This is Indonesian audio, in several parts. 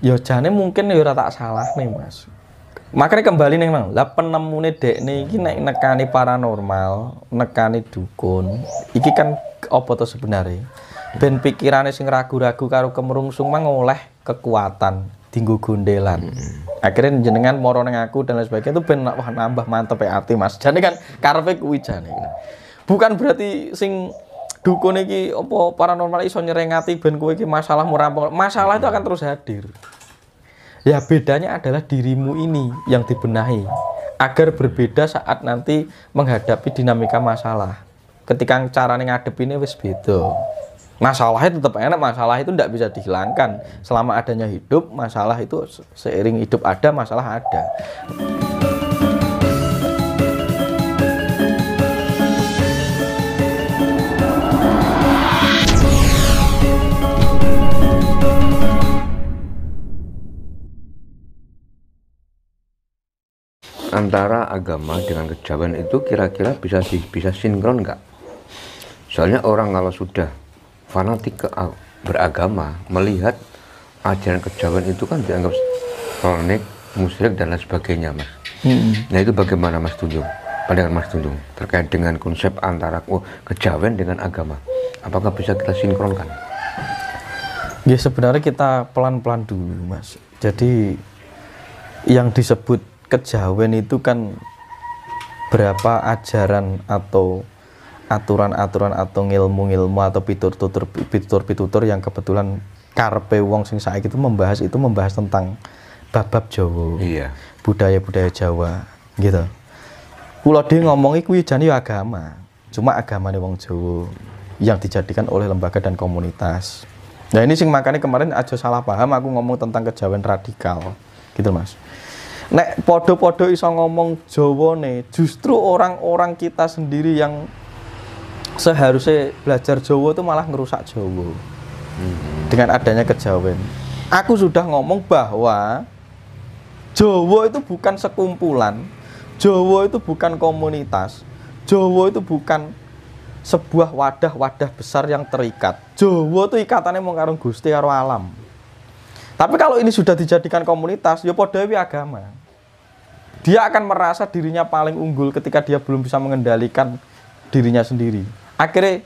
Yo ya, jane mungkin ya ora tak salah nih Mas. Makanya kembali nih mang, lah dek nih, iki naik nekani paranormal, nekani dukun, iki kan opo tuh sebenarnya? Ben pikirannya sing ragu-ragu karo kemerungsung mang oleh kekuatan dinggo gondelan. Hmm. Akhirnya jenengan moro ning aku dan lain sebagainya itu ben wah nambah mantep ya arti Mas. Jadi kan karepe kuwi jane. Bukan berarti sing dukun iki apa paranormal iso nyerengati ben kowe iki masalah merampok. Masalah itu akan terus hadir. Ya bedanya adalah dirimu ini yang dibenahi agar berbeda saat nanti menghadapi dinamika masalah. Ketika cara caranya ngadepinnya wis beda. Masalahnya tetap enak, masalah itu tidak bisa dihilangkan. Selama adanya hidup, masalah itu seiring hidup ada, masalah ada. antara agama dengan kejawen itu kira-kira bisa bisa sinkron nggak? Soalnya orang kalau sudah fanatik ke beragama melihat ajaran kejawen itu kan dianggap kronik, musyrik dan lain sebagainya, mas. Hmm. Nah itu bagaimana mas Tunjung? Pandangan mas Tunjung terkait dengan konsep antara oh, kejawen dengan agama, apakah bisa kita sinkronkan? Ya sebenarnya kita pelan-pelan dulu, mas. Jadi yang disebut kejawen itu kan berapa ajaran atau aturan-aturan atau ngilmu-ngilmu atau pitur tutur pitur pitutur yang kebetulan karpe wong sing saiki itu membahas itu membahas tentang babab Jawa. Iya. Budaya-budaya Jawa gitu. Kula dia ngomong itu jane ya agama. Cuma agama nih wong Jawa yang dijadikan oleh lembaga dan komunitas. Nah ini sing makanya kemarin aja salah paham aku ngomong tentang kejawen radikal gitu mas nek podo-podo iso ngomong Jawa nih justru orang-orang kita sendiri yang seharusnya belajar Jawa itu malah ngerusak Jawa hmm. dengan adanya kejawen aku sudah ngomong bahwa Jawa itu bukan sekumpulan Jawa itu bukan komunitas Jawa itu bukan sebuah wadah-wadah besar yang terikat Jawa itu ikatannya mau karung Gusti karo alam tapi kalau ini sudah dijadikan komunitas, ya dewi agama. Dia akan merasa dirinya paling unggul ketika dia belum bisa mengendalikan dirinya sendiri. Akhirnya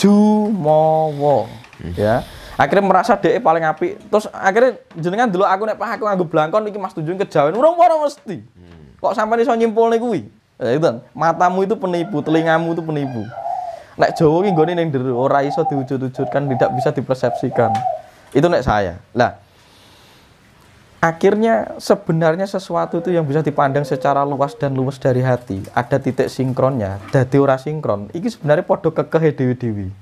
jumowo, ya. Akhirnya merasa dia paling api. Terus akhirnya jenengan dulu aku nek aku nganggo blangkon iki Mas tujuh kejawen. Urung ora mesti. Kok so iso nyimpulne kuwi? Ya itu, matamu itu penipu, telingamu itu penipu. Nek Jawa ki nggone ning ndero ora iso diwujud-wujudkan, tidak bisa dipersepsikan. Itu nek saya. Lah, akhirnya sebenarnya sesuatu itu yang bisa dipandang secara luas dan luas dari hati ada titik sinkronnya dadi ora sinkron iki sebenarnya podo kekehe dewi-dewi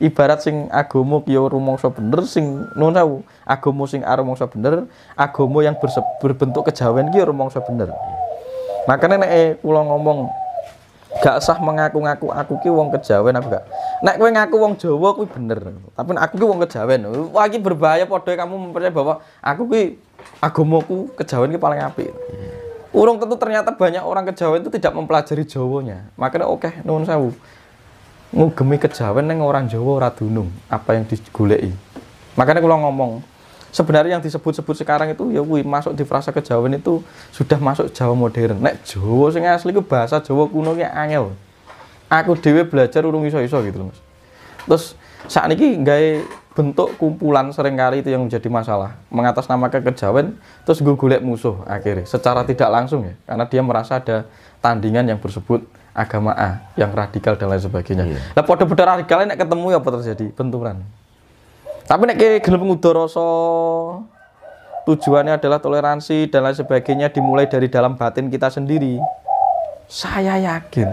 ibarat sing agomo yo rumangsa bener sing nuwun agomo sing arumongso bener agomo yang berse, berbentuk kejawen ki rumangsa bener makanya nek eh, kulo ngomong gak sah mengaku-ngaku aku ki wong kejawen apa gak nek kowe ngaku wong Jawa kuwi bener tapi aku ki wong kejawen wah iki berbahaya padha kamu mempercaya bahwa aku ki ku kejawen ki paling apik. Urung tentu ternyata banyak orang kejawen itu tidak mempelajari Jawanya. Makanya oke, okay, nuwun sewu. Ngugemi kejawen neng orang Jawa ora dunung apa yang digoleki. Makanya kalau ngomong, sebenarnya yang disebut-sebut sekarang itu ya wih, masuk di frasa kejawen itu sudah masuk Jawa modern. Nek Jawa sing asli ku bahasa Jawa kuno ya angel. Aku dewe belajar urung iso-iso gitu loh, Mas. Terus saat ini nggak bentuk kumpulan seringkali itu yang menjadi masalah mengatasnamakan kejawen terus gue gulek musuh akhirnya secara iya. tidak langsung ya karena dia merasa ada tandingan yang bersebut agama A yang radikal dan lain sebagainya iya. lah pada beda radikal ini ketemu ya apa terjadi benturan tapi nek gelap ngudoroso tujuannya adalah toleransi dan lain sebagainya dimulai dari dalam batin kita sendiri saya yakin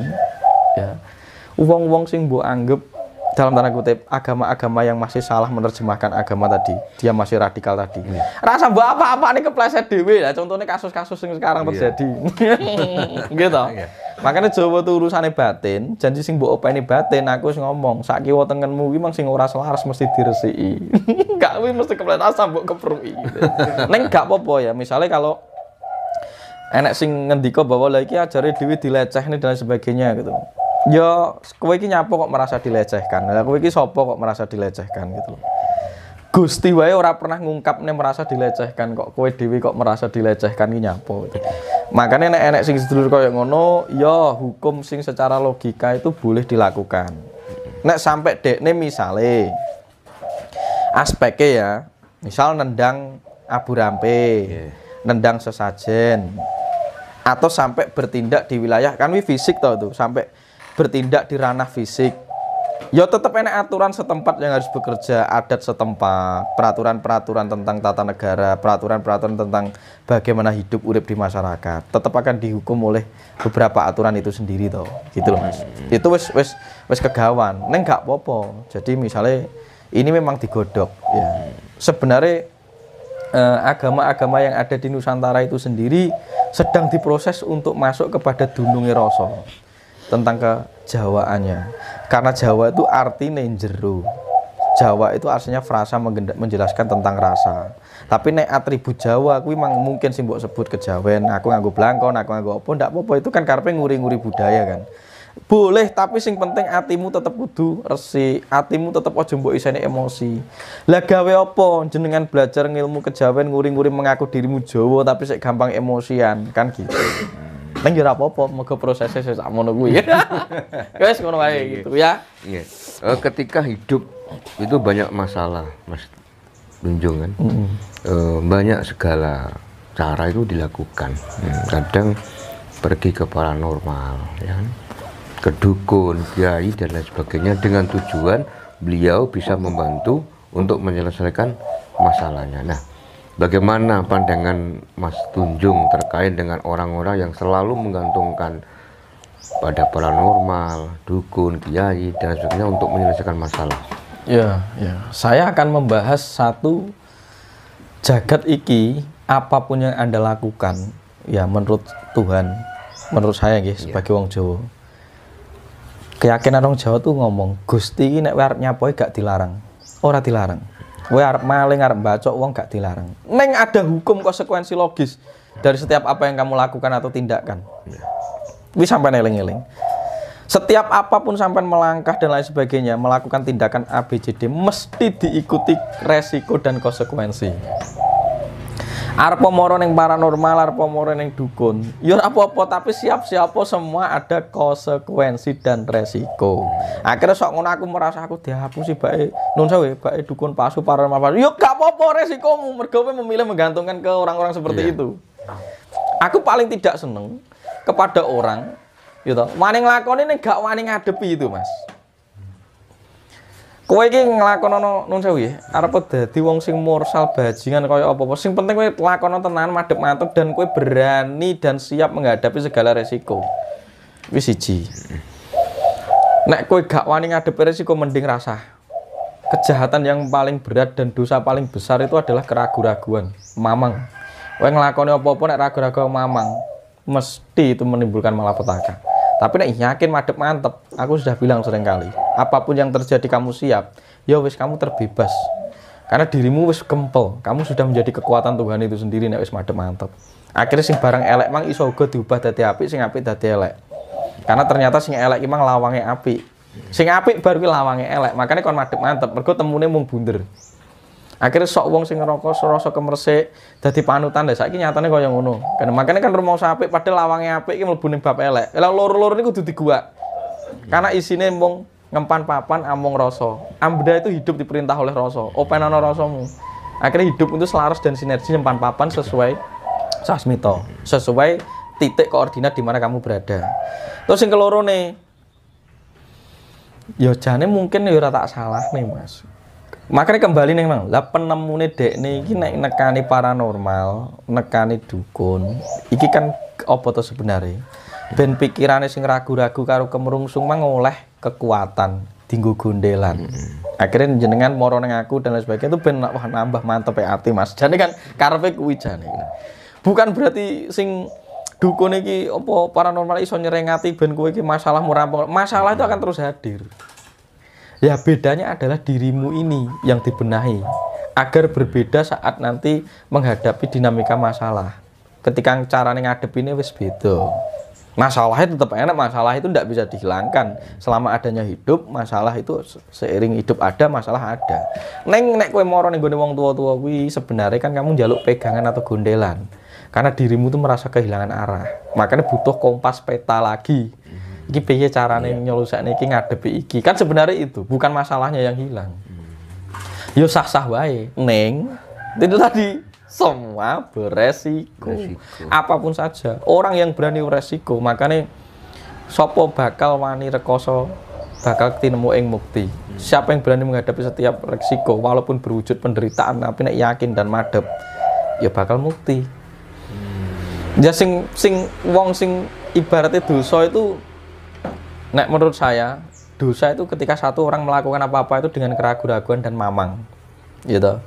ya uang-uang sing mbok anggap dalam tanda kutip agama-agama yang masih salah menerjemahkan agama tadi dia masih radikal tadi yeah. rasa buat apa-apa nih kepleset dewi lah contohnya kasus-kasus yang sekarang iya. terjadi yeah. gitu yeah. makanya Jawa tuh urusannya batin janji sing apa ini batin aku sing ngomong saki kiwa tengenmu mang sing ora selaras mesti diresi gak wih mesti kepleset rasa mbok keprui gitu. neng gak popo ya misalnya kalau enek sing ngendiko bahwa lagi ajarin dewi dileceh nih dan sebagainya gitu Yo, kowe iki nyapo kok merasa dilecehkan? Lah kowe iki sapa kok merasa dilecehkan gitu loh. Gusti wae ora pernah ngungkap nih merasa dilecehkan kok kowe dhewe kok merasa dilecehkan ini nyapo gitu. makanya nek enek sing sedulur kaya ngono ya hukum sing secara logika itu boleh dilakukan nek sampai dekne misale aspeknya ya misal nendang abu rampe nendang sesajen atau sampai bertindak di wilayah kan wi fisik tau tuh sampai bertindak di ranah fisik ya tetap enak aturan setempat yang harus bekerja adat setempat peraturan-peraturan tentang tata negara peraturan-peraturan tentang bagaimana hidup urip di masyarakat tetap akan dihukum oleh beberapa aturan itu sendiri toh gitu loh mas hmm. itu wes wes wes kegawan neng nggak popo jadi misalnya ini memang digodok ya hmm. sebenarnya eh, agama-agama yang ada di Nusantara itu sendiri sedang diproses untuk masuk kepada dunungi rosol tentang kejawaannya. Karena Jawa itu arti nenjeru. Jawa itu aslinya frasa menjelaskan tentang rasa. Tapi nek atribut Jawa aku memang mungkin sih sebut kejawen, aku nganggo belangkon aku nganggo apa ndak apa itu kan karpe nguri-nguri budaya kan. Boleh, tapi sing penting atimu tetap kudu resi atimu tetap ojo mbok emosi. Lah gawe apa jenengan belajar ngilmu kejawen nguri-nguri mengaku dirimu Jawa tapi sik gampang emosian, kan gitu. Neng jurah apa-apa, mergo prosesnya mau nunggu ya, guys ngono wae iya, iya. gitu ya. Iya. Eh, ketika hidup itu banyak masalah, Mas Dunjung kan. Eh, banyak segala cara itu dilakukan. Hmm, kadang pergi ke paranormal, ya kan? ke kiai dan lain sebagainya dengan tujuan beliau bisa membantu untuk menyelesaikan masalahnya. Nah, Bagaimana pandangan Mas Tunjung terkait dengan orang-orang yang selalu menggantungkan pada paranormal, dukun, kiai, dan sebagainya untuk menyelesaikan masalah? Ya, ya. Saya akan membahas satu jagat iki apapun yang Anda lakukan, ya menurut Tuhan, menurut saya guys, ya. sebagai wong Jawa. Keyakinan orang Jawa tuh ngomong, Gusti ini nek boy, gak dilarang. Ora dilarang Wah, arep maling, arep bacok wong gak dilarang. Neng ada hukum konsekuensi logis dari setiap apa yang kamu lakukan atau tindakan. Wis iya. sampai eling-eling. Setiap apapun sampai melangkah dan lain sebagainya, melakukan tindakan ABCD mesti diikuti resiko dan konsekuensi arep moro ning paranormal arep moro yang dukun ya apa-apa tapi siap-siapa semua ada konsekuensi dan resiko akhirnya sok ngono aku merasa aku sih baik, nun sawe ya, baik dukun palsu paranormal palsu yuk ya gak apa-apa resikomu mergo memilih menggantungkan ke orang-orang seperti yeah. itu aku paling tidak seneng kepada orang gitu wani nglakoni ini gak wani ngadepi itu mas kowe iki nglakonono nun sewu ya arep dadi wong sing mursal bajingan kaya apa-apa sing penting kowe lakono tenan madhep mantep dan kowe berani dan siap menghadapi segala resiko wis siji nek kowe gak wani ngadepi resiko mending rasa kejahatan yang paling berat dan dosa paling besar itu adalah keraguan-raguan mamang kowe nglakoni apa-apa nek ragu-ragu mamang mesti itu menimbulkan malapetaka tapi nek yakin madep mantep, aku sudah bilang sering kali. Apapun yang terjadi kamu siap. Ya wis kamu terbebas. Karena dirimu wis kempel kamu sudah menjadi kekuatan Tuhan itu sendiri nek wis madep mantep. Akhirnya sing barang elek mang iso uga diubah dadi apik, sing apik dadi elek. Karena ternyata sing elek emang lawangnya api. apik. Sing apik baru lawangnya lawange elek. Makanya kon madep mantep, mergo temune mung bunder akhirnya sok wong sing ngerokok serasa kemersik jadi panutan deh saiki nyatane kaya ngono kan makanya kan rumah sapi padahal lawange apik iki mlebu ning bab elek lha lur-lur niku kudu diguak karena isine mung ngempan papan among rasa Ambeda itu hidup diperintah oleh rasa rosso rasamu akhirnya hidup itu selaras dan sinergi ngempan papan sesuai sasmito sesuai titik koordinat di mana kamu berada terus yang keloro nih yo ya jane mungkin ya tak salah nih mas Makanya kembali nih mang, lah nih dek nih, ini naik nekani paranormal, nekani dukun, iki kan opo tuh sebenarnya? Ben pikirannya sing ragu-ragu karo kemerungsung mang oleh kekuatan, tinggu gundelan. Akhirnya jenengan moro neng aku dan lain sebagainya itu ben wah nambah mantep ya ati mas. Jadi kan karve kuwi kan. Bukan berarti sing dukun iki opo paranormal iso nyerengati ben kowe iki masalah murampok. Masalah itu akan terus hadir. Ya bedanya adalah dirimu ini yang dibenahi agar berbeda saat nanti menghadapi dinamika masalah. Ketika caranya ngadepinnya wis beda. Masalahnya tetap enak, masalah itu tidak bisa dihilangkan. Selama adanya hidup, masalah itu seiring hidup ada, masalah ada. Neng nek kowe moro ning gone wong tua-tua kuwi sebenarnya kan kamu jaluk pegangan atau gondelan. Karena dirimu tuh merasa kehilangan arah. Makanya butuh kompas peta lagi iki piye carane yeah. nyelusakne iki ngadepi iki. Kan sebenarnya itu, bukan masalahnya yang hilang. Hmm. Yo sah-sah wae, neng. Itu tadi semua beresiko. Apapun saja, orang yang berani beresiko, makanya sopo bakal wani rekoso bakal ketemu ing mukti. Hmm. Siapa yang berani menghadapi setiap resiko walaupun berwujud penderitaan tapi nek yakin dan madep ya bakal mukti. Hmm. Ya sing sing wong sing ibaratnya dosa itu Nek menurut saya dosa itu ketika satu orang melakukan apa-apa itu dengan keraguan-raguan dan mamang. Gitu.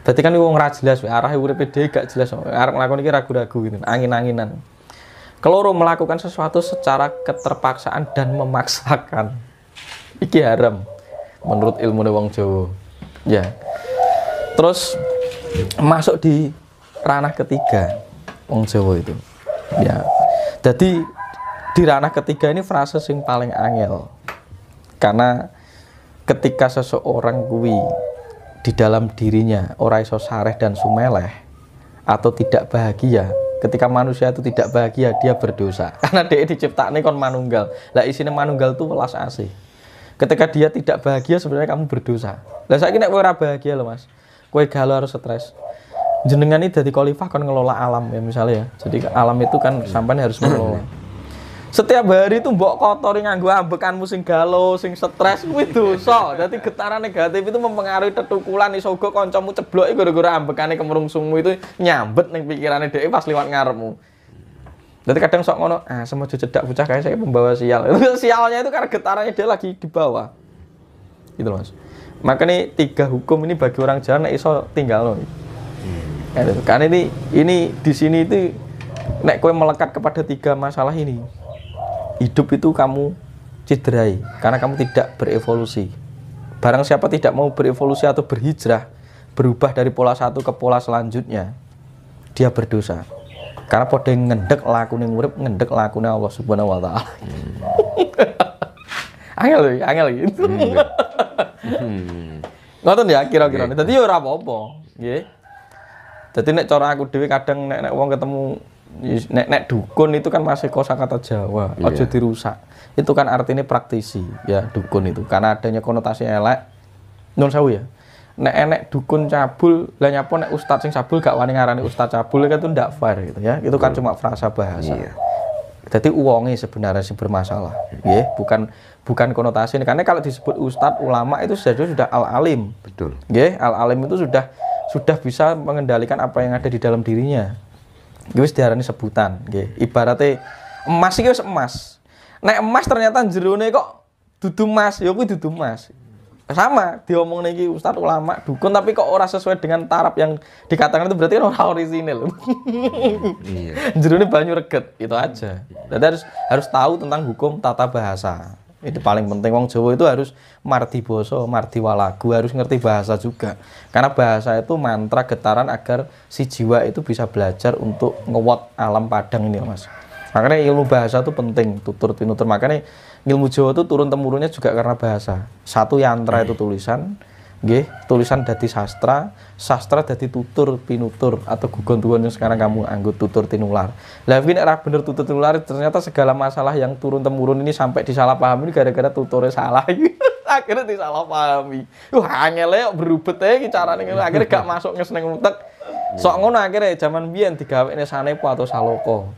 Berarti kan wong raja jelas arah uripe dhewe gak jelas. orang melakukan ini ragu-ragu gitu, angin-anginan. Keloro melakukan sesuatu secara keterpaksaan dan memaksakan. Iki haram menurut ilmu wong Jawa. Ya. Terus masuk di ranah ketiga wong Jawa itu. Ya. Jadi di ranah ketiga ini frase sing paling angel karena ketika seseorang kuwi di dalam dirinya ora iso sareh dan sumeleh atau tidak bahagia ketika manusia itu tidak bahagia dia berdosa karena dia diciptakan kon manunggal lah isinya manunggal tuh welas asih ketika dia tidak bahagia sebenarnya kamu berdosa lah saya kira ora bahagia loh mas kue galau harus stres jenengan ini dari kolifah kan ngelola alam ya misalnya ya jadi alam itu kan sampai harus mengelola setiap hari itu mbok kotori nganggo ambekan musim galau, sing stres kuwi dosa. Dadi getaran negatif itu mempengaruhi tetukulan iso gue kancamu ceblok gara-gara ambekane kemrungsungmu itu nyambet ning pikirane dhek pas liwat ngarmu. Jadi kadang sok ngono, ah semua cedak bocah kayak saya membawa sial. Sialnya itu karena getarannya dia lagi di bawah. Gitu Mas. Maka nih tiga hukum ini bagi orang jalan iso tinggal loh. Hmm. karena ini ini di sini itu nek kue melekat kepada tiga masalah ini hidup itu kamu cederai karena kamu tidak berevolusi. Barang siapa tidak mau berevolusi atau berhijrah, berubah dari pola satu ke pola selanjutnya, dia berdosa. Karena podeng ngendek lakunya urip, ngendek lakune Allah Subhanahu wa taala. Hmm. angel lho, angel gitu. Ngoten ya kira-kira. Dadi ya ora apa-apa, nggih. Dadi nek cara aku dhewe kadang nek nek wong ketemu nek nek dukun itu kan masih kosakata Jawa, yeah. aja dirusak. Itu kan artinya praktisi ya dukun itu karena adanya konotasi elek. Non sewu ya. Nek enek dukun cabul, lah pun, nek ustaz sing cabul gak wani ngarani ustaz cabul kan itu ndak fair gitu ya. Itu kan iya. cuma frasa bahasa. Yeah. Jadi uangnya sebenarnya sih bermasalah, ya bukan bukan konotasi ini karena kalau disebut ustadz ulama itu sudah sudah al alim, betul, ya al alim itu sudah sudah bisa mengendalikan apa yang ada di dalam dirinya, wis ini sebutan nggih. Ibaratnya emas iki emas. Nek emas ternyata jerone kok dudu emas, ya gue dudu emas. Sama diomong lagi ustaz ulama dukun tapi kok orang sesuai dengan taraf yang dikatakan itu berarti kan orang original. orisinil. Iya. jerone banyu reget itu aja. Jadi harus harus tahu tentang hukum tata bahasa. Itu paling penting wong Jawa itu harus mardi boso, mardi walagu, harus ngerti bahasa juga. Karena bahasa itu mantra getaran agar si jiwa itu bisa belajar untuk ngewot alam Padang ini, Mas. Makanya ilmu bahasa itu penting, tutur tinutur. Makanya ilmu Jawa itu turun temurunnya juga karena bahasa. Satu yantra itu tulisan, G, tulisan dadi sastra, sastra dadi tutur pinutur atau gugon tuan yang sekarang kamu anggut tutur tinular. Lah ini arah bener tutur tinular ternyata segala masalah yang turun temurun ini sampai disalahpahami ini gara-gara tuturnya salah. akhirnya disalahpahami. Wah, angel ya, berubet ya cara carane akhirnya gak masuk seneng utek. Sok ngono akhirnya zaman biyen ini sanepo atau saloko.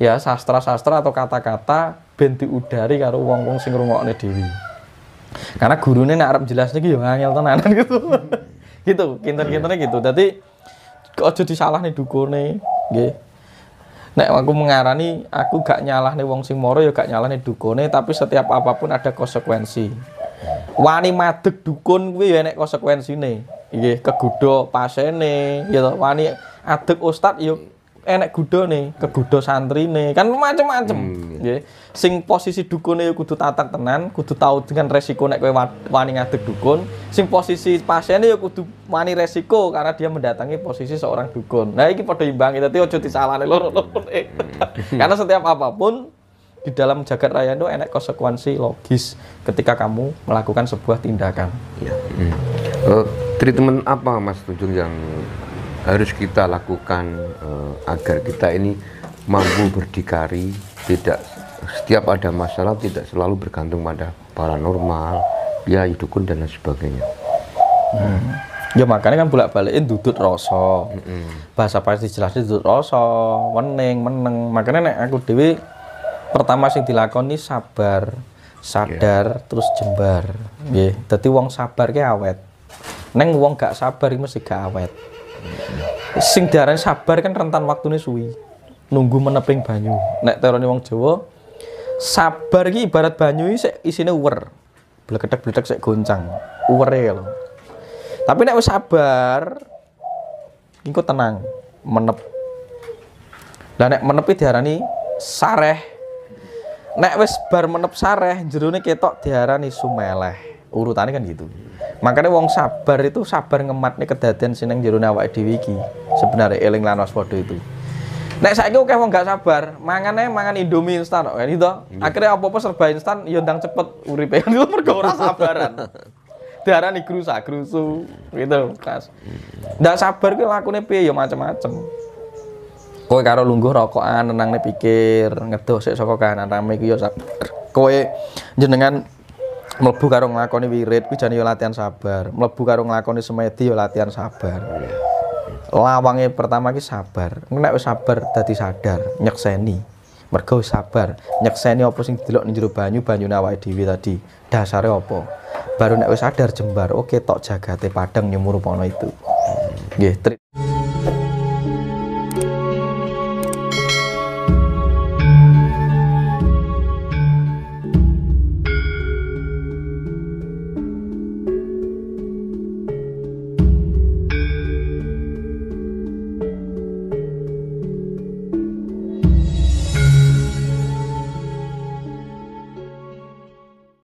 Ya sastra-sastra atau kata-kata ben diudari karo wong-wong sing rungokne dhewe karena gurunya nak Arab jelas nih ya ngangil tenan gitu gitu kinter-kinternya gitu jadi iya. ojo disalah nih nih nggih nek aku mengarani aku gak nyalah nih wong sing moro ya gak nyalah nih dukune tapi setiap apapun ada konsekuensi wani madeg dukun gue ya nek konsekuensi nih, nggih kegudo pasene nih, gitu. wani adeg ustad yuk enek eh, gudo nih, ke gudo santri nih, kan macem-macem. Hmm, yeah. Sing posisi dukun itu kudu tatak tenan, kudu tahu dengan resiko nek kowe wani ngadeg dukun. Sing posisi pasien itu kudu wani resiko karena dia mendatangi posisi seorang dukun. Nah, ini pada imbang ojo disalahin disalahne loro-lorone. Hmm. karena setiap apapun di dalam jagat raya itu enak konsekuensi logis ketika kamu melakukan sebuah tindakan. Ya. Hmm. Uh, treatment apa Mas Tunjung yang harus kita lakukan uh, agar kita ini mampu berdikari, tidak setiap ada masalah tidak selalu bergantung pada paranormal, ya dukun dan lain sebagainya. Hmm. Ya makanya kan bolak balikin dudut rasa. Mm -hmm. Bahasa pasti jelasnya dudut rasa, wening, meneng. Makanya nek aku dewi pertama sing dilakoni sabar, sadar, yeah. terus jembar. Nggih. Mm -hmm. Dadi uang sabar ke awet. Neng uang gak sabar mesti gak awet sing diarani sabar kan rentan waktu nih suwi. Nunggu meneping banyu. Nek teroni wong Jawa sabar ki ibarat banyu ini isine uwer. Blekedek-blekedek se goncang. ya lo Tapi nek sabar engko tenang, menep. dan nek menepi diarani sareh. Nek wis bar menep sareh jerone ketok diarani sumeleh urutannya kan gitu makanya wong sabar itu sabar ngematnya kedatian sineng jero nawak diwiki sebenarnya eling lan waspada itu Nek saya kira wong nggak sabar, mangannya mangan Indomie instan, kan oh, itu. Iya. Akhirnya apa apa serba instan, yondang ya cepet gitu, ya itu perkara sabaran. Darah nih kerusa kerusu, gitu kas. Nggak sabar gue lakunya pih, yo macam-macam. Kowe karo lungguh rokokan, nenang nih pikir, ngedos sik sokokan, kahanan rame ya sabar. Kowe jenengan mlebu karo nglakoni wirid kuwi jane latihan sabar mlebu karo nglakoni semedi yo latihan sabar oh, iya. lawange pertama ki sabar nek wis sabar dadi sadar nyekseni mergo sabar nyekseni apa sing delok ning jero banyu banyune awake dhewe tadi dasare apa baru nek wis sadar jembar oke tok jagate padang nyumur pono itu nggih